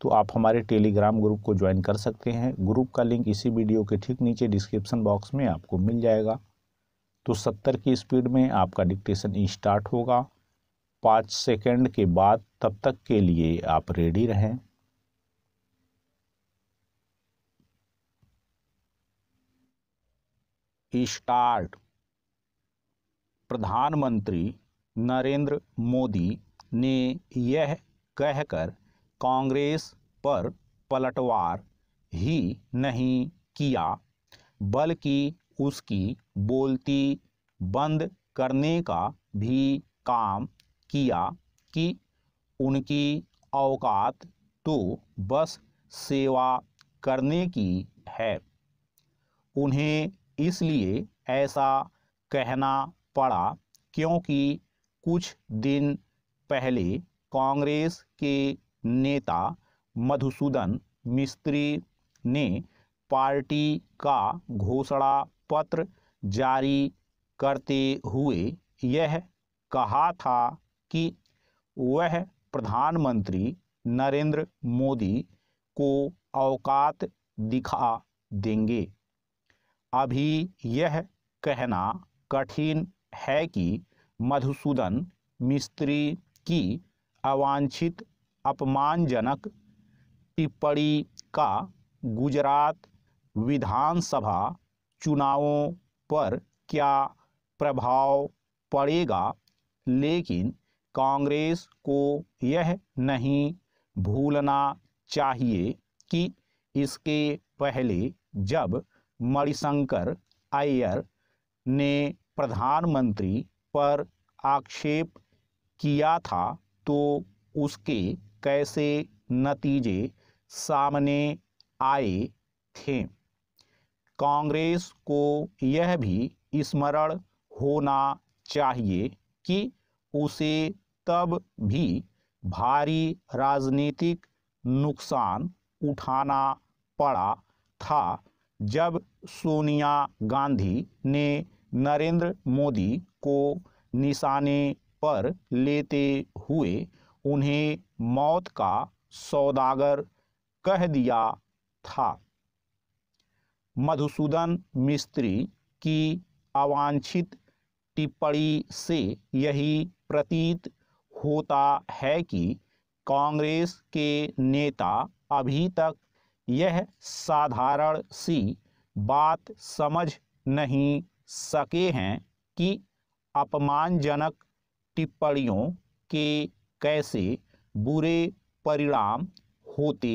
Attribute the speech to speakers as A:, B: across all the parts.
A: तो आप हमारे टेलीग्राम ग्रुप को ज्वाइन कर सकते हैं ग्रुप का लिंक इसी वीडियो के ठीक नीचे डिस्क्रिप्शन बॉक्स में आपको मिल जाएगा तो सत्तर की स्पीड में आपका डिक्टेशन स्टार्ट होगा पाँच सेकेंड के बाद तब तक के लिए आप रेडी रहें स्टार्ट प्रधानमंत्री नरेंद्र मोदी ने यह कहकर कांग्रेस पर पलटवार ही नहीं किया बल्कि उसकी बोलती बंद करने का भी काम किया कि उनकी अवकात तो बस सेवा करने की है उन्हें इसलिए ऐसा कहना पड़ा क्योंकि कुछ दिन पहले कांग्रेस के नेता मधुसूदन मिस्त्री ने पार्टी का घोषणा पत्र जारी करते हुए यह कहा था कि वह प्रधानमंत्री नरेंद्र मोदी को अवकात दिखा देंगे अभी यह कहना कठिन है कि मधुसूदन मिस्त्री की अवांछित अपमानजनक टिप्पणी का गुजरात विधानसभा चुनावों पर क्या प्रभाव पड़ेगा लेकिन कांग्रेस को यह नहीं भूलना चाहिए कि इसके पहले जब मणिशंकर अय्यर ने प्रधानमंत्री पर आक्षेप किया था तो उसके कैसे नतीजे सामने आए थे कांग्रेस को यह भी स्मरण होना चाहिए कि उसे तब भी भारी राजनीतिक नुकसान उठाना पड़ा था जब सोनिया गांधी ने नरेंद्र मोदी को निशाने पर लेते हुए उन्हें मौत का सौदागर कह दिया था मधुसूदन मिस्त्री की अवांछित टिप्पणी से यही प्रतीत होता है कि कांग्रेस के नेता अभी तक यह साधारण सी बात समझ नहीं सके हैं कि अपमानजनक टिप्पणियों के कैसे बुरे परिणाम होते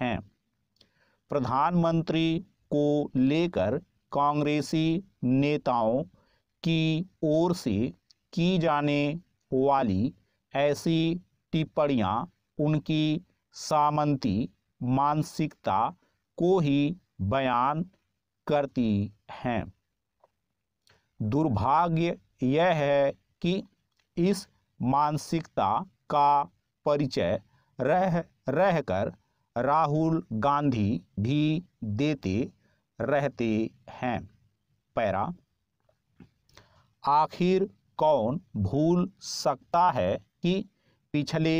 A: हैं प्रधानमंत्री को लेकर कांग्रेसी नेताओं की ओर से की जाने वाली ऐसी टिप्पणियां उनकी सामंती मानसिकता को ही बयान करती हैं दुर्भाग्य यह है कि इस मानसिकता का परिचय रह रहकर राहुल गांधी भी देते रहते हैं पैरा आखिर कौन भूल सकता है कि पिछले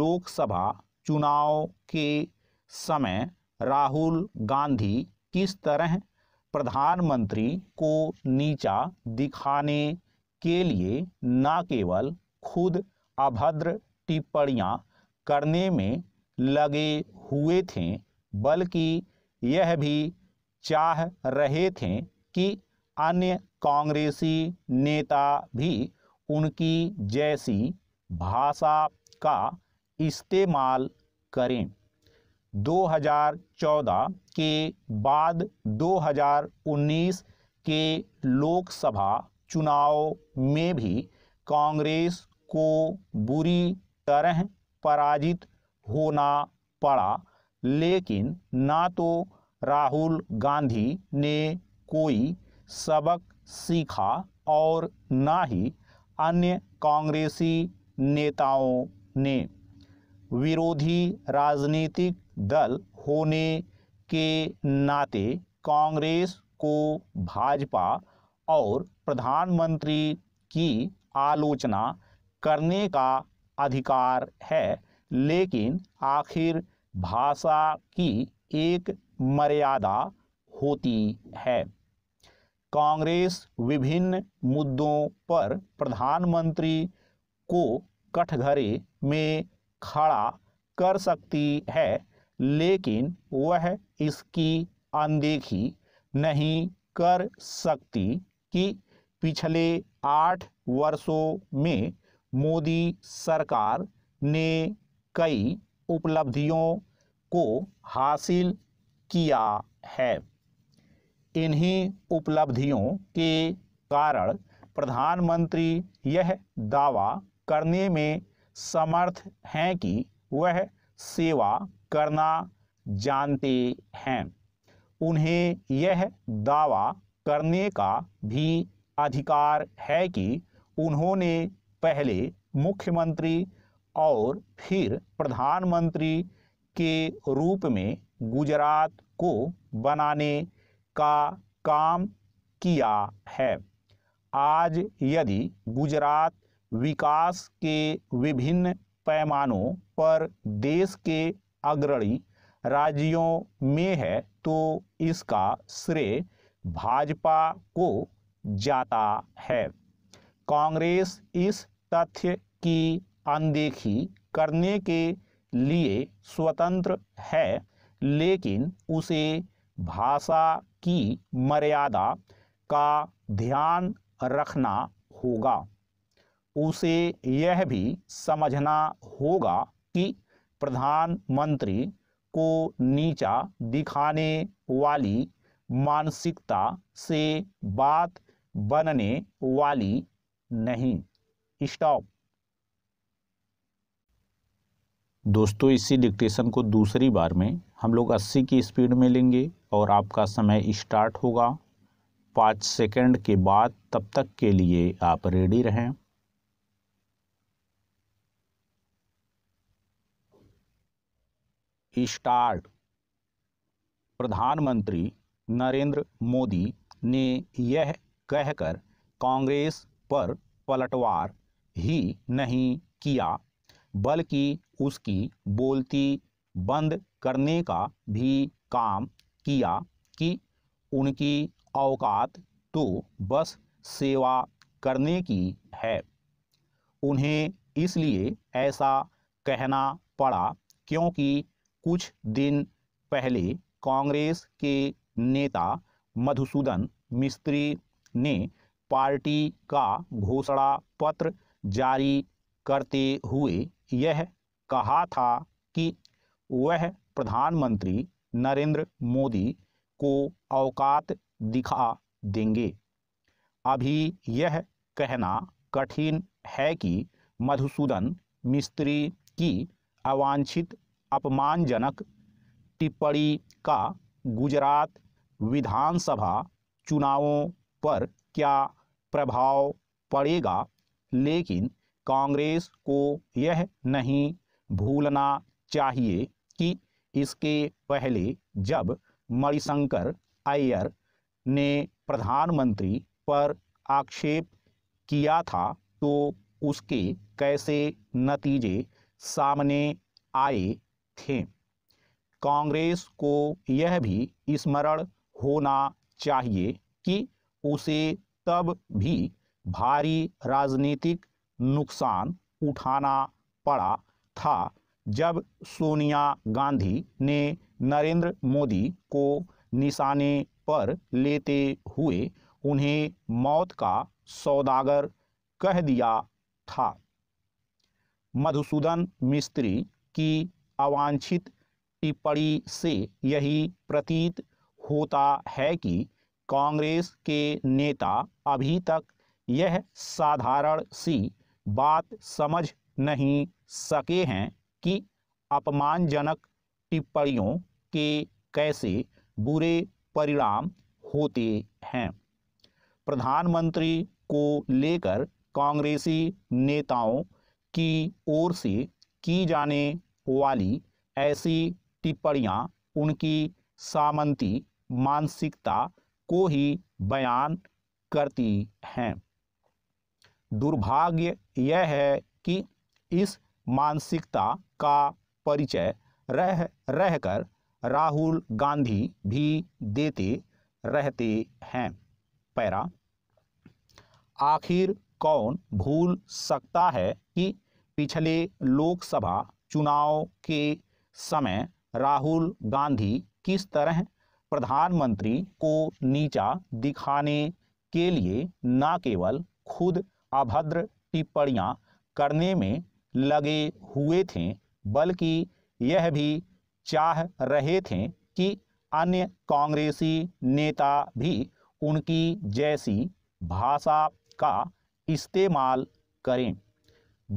A: लोकसभा चुनाव के समय राहुल गांधी किस तरह प्रधानमंत्री को नीचा दिखाने के लिए न केवल खुद अभद्र टिप्पणियां करने में लगे हुए थे बल्कि यह भी चाह रहे थे कि अन्य कांग्रेसी नेता भी उनकी जैसी भाषा का इस्तेमाल करें 2014 के बाद 2019 के लोकसभा चुनाव में भी कांग्रेस को बुरी तरह पराजित होना पड़ा लेकिन ना तो राहुल गांधी ने कोई सबक सीखा और ना ही अन्य कांग्रेसी नेताओं ने विरोधी राजनीतिक दल होने के नाते कांग्रेस को भाजपा और प्रधानमंत्री की आलोचना करने का अधिकार है लेकिन आखिर भाषा की एक मर्यादा होती है कांग्रेस विभिन्न मुद्दों पर प्रधानमंत्री को कटघरे में खड़ा कर सकती है लेकिन वह इसकी अनदेखी नहीं कर सकती कि पिछले आठ वर्षों में मोदी सरकार ने कई उपलब्धियों को हासिल किया है इन्हीं उपलब्धियों के कारण प्रधानमंत्री यह दावा करने में समर्थ हैं कि वह सेवा करना जानते हैं उन्हें यह दावा करने का भी अधिकार है कि उन्होंने पहले मुख्यमंत्री और फिर प्रधानमंत्री के रूप में गुजरात को बनाने का काम किया है आज यदि गुजरात विकास के विभिन्न पैमानों पर देश के अग्रणी राज्यों में है तो इसका श्रेय भाजपा को जाता है कांग्रेस इस तथ्य की अनदेखी करने के लिए स्वतंत्र है लेकिन उसे भाषा की मर्यादा का ध्यान रखना होगा उसे यह भी समझना होगा कि प्रधानमंत्री को नीचा दिखाने वाली मानसिकता से बात बनने वाली नहीं स्टॉप दोस्तों इसी डिक्टेशन को दूसरी बार में हम लोग 80 की स्पीड में लेंगे और आपका समय स्टार्ट होगा पाँच सेकंड के बाद तब तक के लिए आप रेडी रहें स्टार्ट प्रधानमंत्री नरेंद्र मोदी ने यह कहकर कांग्रेस पर पलटवार ही नहीं किया बल्कि उसकी बोलती बंद करने का भी काम किया कि उनकी औकात तो बस सेवा करने की है उन्हें इसलिए ऐसा कहना पड़ा क्योंकि कुछ दिन पहले कांग्रेस के नेता मधुसूदन मिस्त्री ने पार्टी का घोषणा पत्र जारी करते हुए यह कहा था कि वह प्रधानमंत्री नरेंद्र मोदी को अवकात दिखा देंगे अभी यह कहना कठिन है कि मधुसूदन मिस्त्री की अवांछित अपमानजनक टिप्पणी का गुजरात विधानसभा चुनावों पर क्या प्रभाव पड़ेगा लेकिन कांग्रेस को यह नहीं भूलना चाहिए कि इसके पहले जब मणिशंकर अय्यर ने प्रधानमंत्री पर आक्षेप किया था तो उसके कैसे नतीजे सामने आए थे कांग्रेस को यह भी स्मरण होना चाहिए कि उसे तब भी भारी राजनीतिक नुकसान उठाना पड़ा था जब सोनिया गांधी ने नरेंद्र मोदी को निशाने पर लेते हुए उन्हें मौत का सौदागर कह दिया था मधुसूदन मिस्त्री की अवांछित टिप्पणी से यही प्रतीत होता है कि कांग्रेस के नेता अभी तक यह साधारण सी बात समझ नहीं सके हैं कि अपमानजनक टिप्पणियों के कैसे बुरे परिणाम होते हैं प्रधानमंत्री को लेकर कांग्रेसी नेताओं की ओर से की जाने वाली ऐसी टिप्पणियां उनकी सामंती मानसिकता को ही बयान करती हैं दुर्भाग्य यह है कि इस मानसिकता का परिचय रह रहकर राहुल गांधी भी देते रहते हैं पैरा आखिर कौन भूल सकता है कि पिछले लोकसभा चुनाव के समय राहुल गांधी किस तरह प्रधानमंत्री को नीचा दिखाने के लिए न केवल खुद अभद्र टिप्पणियां करने में लगे हुए थे बल्कि यह भी चाह रहे थे कि अन्य कांग्रेसी नेता भी उनकी जैसी भाषा का इस्तेमाल करें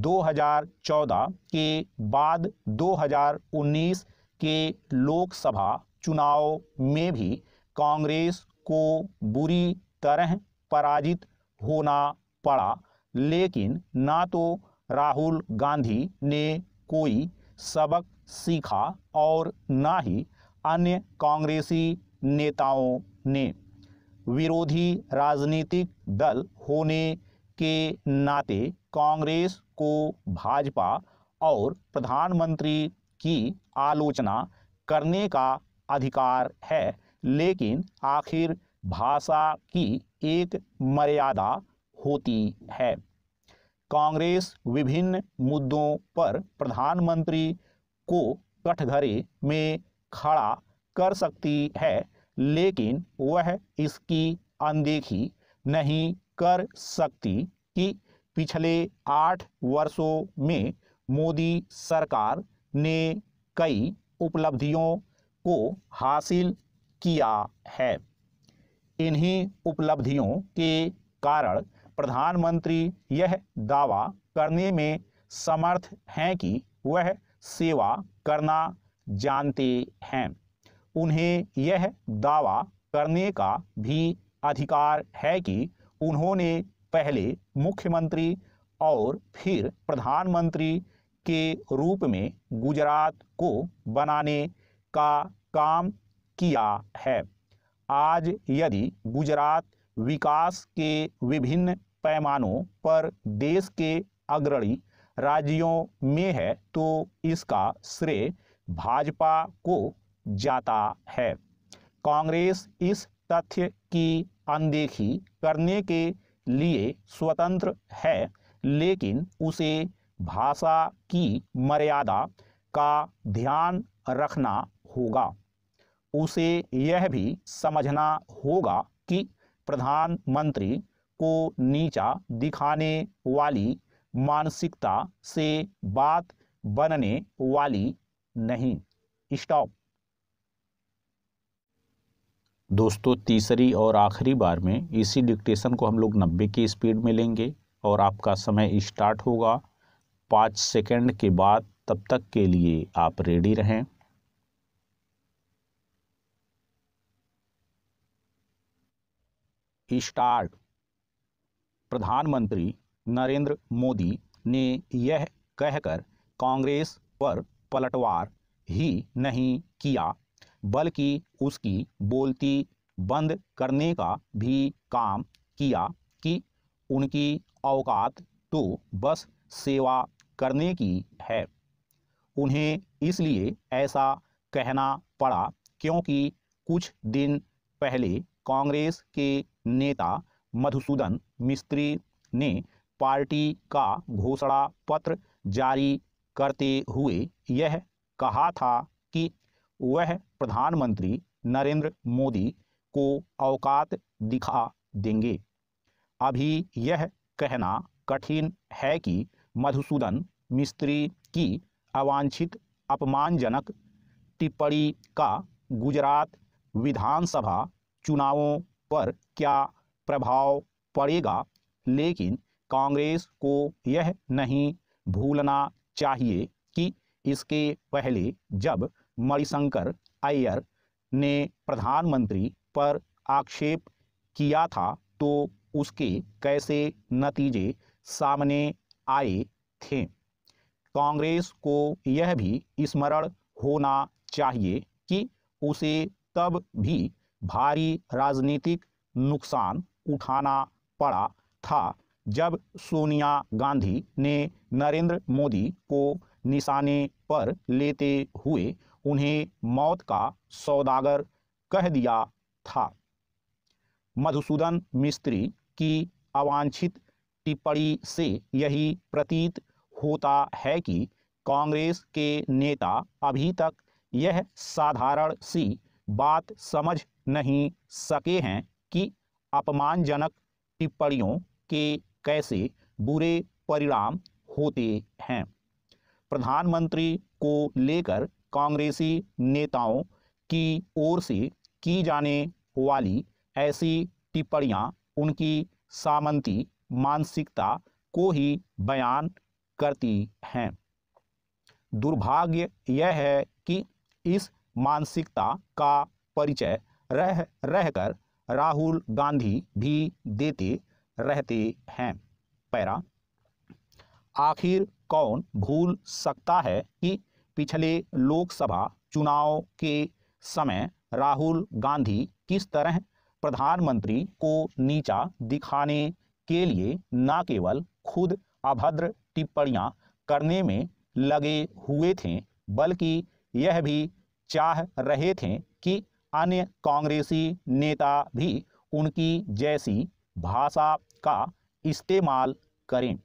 A: 2014 के बाद 2019 के लोकसभा चुनाव में भी कांग्रेस को बुरी तरह पराजित होना पड़ा लेकिन ना तो राहुल गांधी ने कोई सबक सीखा और ना ही अन्य कांग्रेसी नेताओं ने विरोधी राजनीतिक दल होने के नाते कांग्रेस को भाजपा और प्रधानमंत्री की आलोचना करने का अधिकार है लेकिन आखिर भाषा की एक मर्यादा होती है कांग्रेस विभिन्न मुद्दों पर प्रधानमंत्री को कठघरे में खड़ा कर सकती है लेकिन वह इसकी अनदेखी नहीं कर सकती कि पिछले आठ वर्षों में मोदी सरकार ने कई उपलब्धियों को हासिल किया है इन्हीं उपलब्धियों के कारण प्रधानमंत्री यह दावा करने में समर्थ हैं कि वह सेवा करना जानते हैं उन्हें यह दावा करने का भी अधिकार है कि उन्होंने पहले मुख्यमंत्री और फिर प्रधानमंत्री के रूप में गुजरात को बनाने का काम किया है आज यदि गुजरात विकास के विभिन्न पैमानों पर देश के अग्रणी राज्यों में है तो इसका श्रेय भाजपा को जाता है कांग्रेस इस तथ्य की अनदेखी करने के लिए स्वतंत्र है लेकिन उसे भाषा की मर्यादा का ध्यान रखना होगा उसे यह भी समझना होगा कि प्रधानमंत्री को नीचा दिखाने वाली मानसिकता से बात बनने वाली नहीं स्टॉप दोस्तों तीसरी और आखिरी बार में इसी डिक्टेशन को हम लोग नब्बे की स्पीड में लेंगे और आपका समय स्टार्ट होगा पाँच सेकंड के बाद तब तक के लिए आप रेडी रहें स्टार्ट प्रधानमंत्री नरेंद्र मोदी ने यह कहकर कांग्रेस पर पलटवार ही नहीं किया बल्कि उसकी बोलती बंद करने का भी काम किया कि उनकी औकात तो बस सेवा करने की है उन्हें इसलिए ऐसा कहना पड़ा क्योंकि कुछ दिन पहले कांग्रेस के नेता मधुसूदन मिस्त्री ने पार्टी का घोषणा पत्र जारी करते हुए यह कहा था कि वह प्रधानमंत्री नरेंद्र मोदी को अवकात दिखा देंगे अभी यह कहना कठिन है कि मधुसूदन मिस्त्री की अवांछित अपमानजनक टिप्पणी का गुजरात विधानसभा चुनावों पर क्या प्रभाव पड़ेगा लेकिन कांग्रेस को यह नहीं भूलना चाहिए कि इसके पहले जब मणिशंकर अय्यर ने प्रधानमंत्री पर आक्षेप किया था तो उसके कैसे नतीजे सामने आए थे कांग्रेस को यह भी स्मरण होना चाहिए कि उसे तब भी भारी राजनीतिक नुकसान उठाना पड़ा था जब सोनिया गांधी ने नरेंद्र मोदी को निशाने पर लेते हुए उन्हें मौत का सौदागर कह दिया था मधुसूदन मिस्त्री की अवांछित टिप्पणी से यही प्रतीत होता है कि कांग्रेस के नेता अभी तक यह साधारण सी बात समझ नहीं सके हैं कि अपमानजनक टिप्पणियों के कैसे बुरे परिणाम होते हैं प्रधानमंत्री को लेकर कांग्रेसी नेताओं की ओर से की जाने वाली ऐसी टिप्पणियां उनकी सामंती मानसिकता को ही बयान करती हैं दुर्भाग्य यह है कि इस मानसिकता का परिचय रह रहकर राहुल गांधी भी देते रहते हैं पैरा आखिर कौन भूल सकता है कि पिछले लोकसभा चुनाव के समय राहुल गांधी किस तरह प्रधानमंत्री को नीचा दिखाने के लिए न केवल खुद अभद्र टिप्पणियां करने में लगे हुए थे बल्कि यह भी चाह रहे थे कि अन्य कांग्रेसी नेता भी उनकी जैसी भाषा का इस्तेमाल करें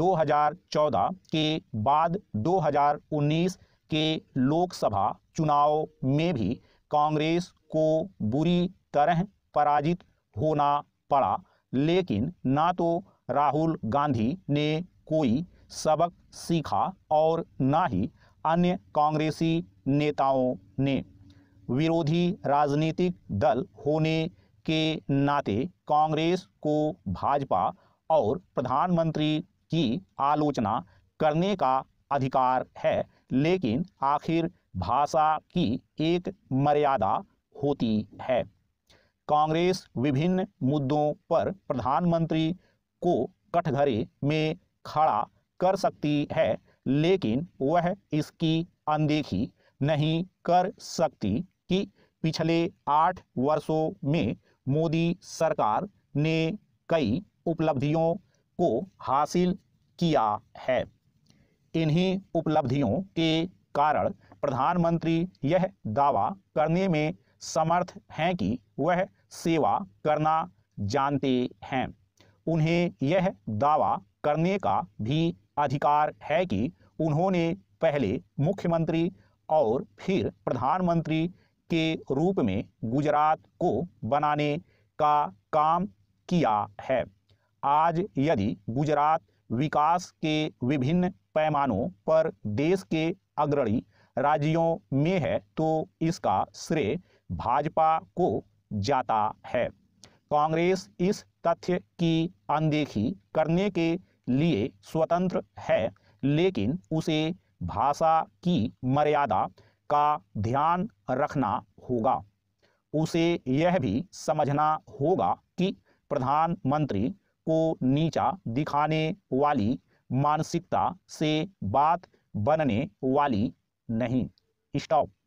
A: 2014 के बाद 2019 के लोकसभा चुनाव में भी कांग्रेस को बुरी तरह पराजित होना पड़ा लेकिन ना तो राहुल गांधी ने कोई सबक सीखा और ना ही अन्य कांग्रेसी नेताओं ने विरोधी राजनीतिक दल होने के नाते कांग्रेस को भाजपा और प्रधानमंत्री की आलोचना करने का अधिकार है लेकिन आखिर भाषा की एक मर्यादा होती है कांग्रेस विभिन्न मुद्दों पर प्रधानमंत्री को कटघरे में खड़ा कर सकती है लेकिन वह इसकी अनदेखी नहीं कर सकती कि पिछले आठ वर्षों में मोदी सरकार ने कई उपलब्धियों को हासिल किया है इन्हीं उपलब्धियों के कारण प्रधानमंत्री यह दावा करने में समर्थ हैं कि वह सेवा करना जानते हैं उन्हें यह दावा करने का भी अधिकार है कि उन्होंने पहले मुख्यमंत्री और फिर प्रधानमंत्री के रूप में गुजरात को बनाने का काम किया है आज यदि गुजरात विकास के विभिन्न पैमानों पर देश के अग्रणी राज्यों में है तो इसका श्रेय भाजपा को जाता है कांग्रेस इस तथ्य की अनदेखी करने के लिए स्वतंत्र है लेकिन उसे भाषा की मर्यादा का ध्यान रखना होगा उसे यह भी समझना होगा कि प्रधानमंत्री को नीचा दिखाने वाली मानसिकता से बात बनने वाली नहीं स्टॉप